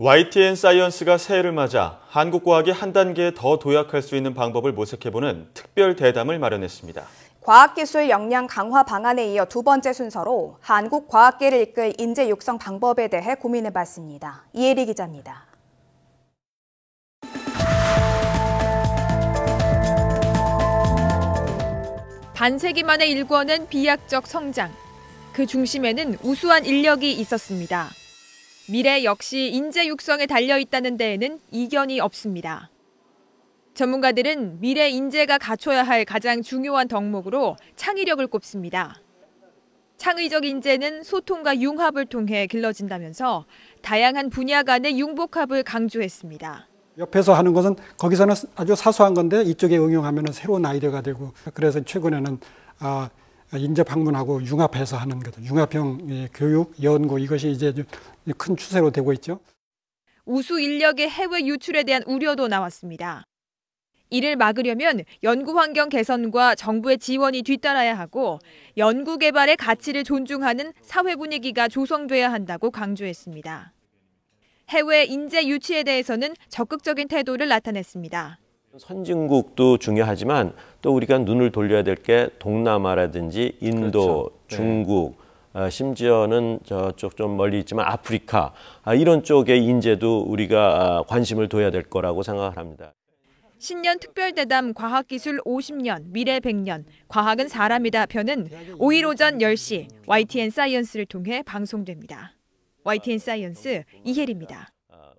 YTN 사이언스가 새해를 맞아 한국 과학이 한 단계 더 도약할 수 있는 방법을 모색해보는 특별 대담을 마련했습니다. 과학기술 역량 강화 방안에 이어 두 번째 순서로 한국 과학계를 이끌 인재 육성 방법에 대해 고민해봤습니다. 이혜리 기자입니다. 반세기 만에 일궈낸 비약적 성장. 그 중심에는 우수한 인력이 있었습니다. 미래 역시 인재 육성에 달려 있다는 데에는 이견이 없습니다. 전문가들은 미래 인재가 갖춰야 할 가장 중요한 덕목으로 창의력을 꼽습니다. 창의적 인재는 소통과 융합을 통해 길러진다면서 다양한 분야 간의 융복합을 강조했습니다. 옆에서 하는 것은 거기서는 아주 사소한 건데 이쪽에 응용하면 새로운 아이디어가 되고 그래서 최근에는 아, 어... 아, 인재 방문하고 융합해서 하는 거죠. 융합형 예, 교육, 연구 이것이 이제 큰 추세로 되고 있죠. 우수 인력의 해외 유출에 대한 우려도 나왔습니다. 이를 막으려면 연구 환경 개선과 정부의 지원이 뒤따라야 하고 연구 개발의 가치를 존중하는 사회 분위기가 조성돼야 한다고 강조했습니다. 해외 인재 유치에 대해서는 적극적인 태도를 나타냈습니다. 선진국도 중요하지만 또 우리가 눈을 돌려야 될 게 동남아라든지 인도, 그렇죠. 네. 중국, 네. 심지어는 저쪽 좀 멀리 있지만 아프리카 아, 이런 쪽의 인재도 우리가 아, 관심을 둬야 될 거라고 생각을 합니다. 신년 특별대담 과학기술 50년, 미래 100년, 과학은 사람이다 편은 5일 오전 10시 YTN 사이언스를 통해 방송됩니다. YTN 사이언스 이혜리입니다.